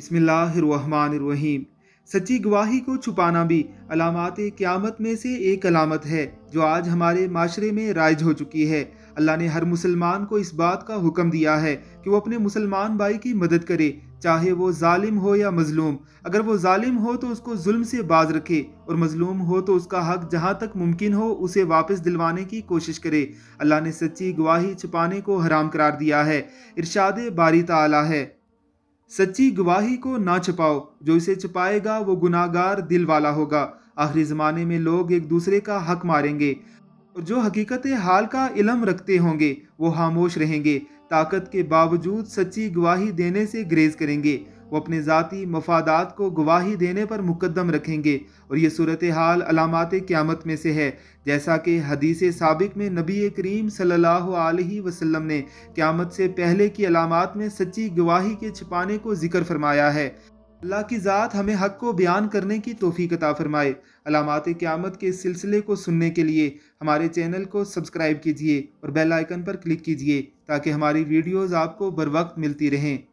बिस्मिल्लाहिर्रहमानिर्रहीम सच्ची गवाही को छुपाना भी अलामत क़्यामत में से एक अलामत है जो आज हमारे माशरे में राइज हो चुकी है अल्लाह ने हर मुसलमान को इस बात का हुक्म दिया है कि वो अपने मुसलमान भाई की मदद करे चाहे वो ालिम हो या मज़लूम अगर वो ालिम हो तो उसको जुल्म से बाज रखे और मज़लूम हो तो उसका हक जहाँ तक मुमकिन हो उसे वापस दिलवाने की कोशिश करे अल्लाह ने सच्ची गवाही छुपाने को हराम करार दिया है इरशाद बारी तला है सच्ची गवाही को ना छपाओ जो इसे छिपाएगा वो गुनागार दिल वाला होगा आखिरी ज़माने में लोग एक दूसरे का हक मारेंगे और जो हकीकत हाल का इलम रखते होंगे वो खामोश रहेंगे ताकत के बावजूद सच्ची गवाही देने से ग्रेज करेंगे वो अपने ज़ाती मफादात को गवाही देने पर मुकदम रखेंगे और ये सूरत हाल अलामत क़्यामत में से है जैसा कि हदीस सबक में नबी करीम सल्ह वसलम ने क़्यामत से पहले की अलामत में सच्ची गवाही के छिपाने को जिक्र फरमाया है अल्लाह की ज़ात हमें हक को बयान करने की तोफ़ी कता फ़रमाए अलामत क़्यामत के सिलसिले को सुनने के लिए हमारे चैनल को सब्सक्राइब कीजिए और बेल आइकन पर क्लिक कीजिए ताकि हमारी वीडियोज़ आपको बर वक्त मिलती रहें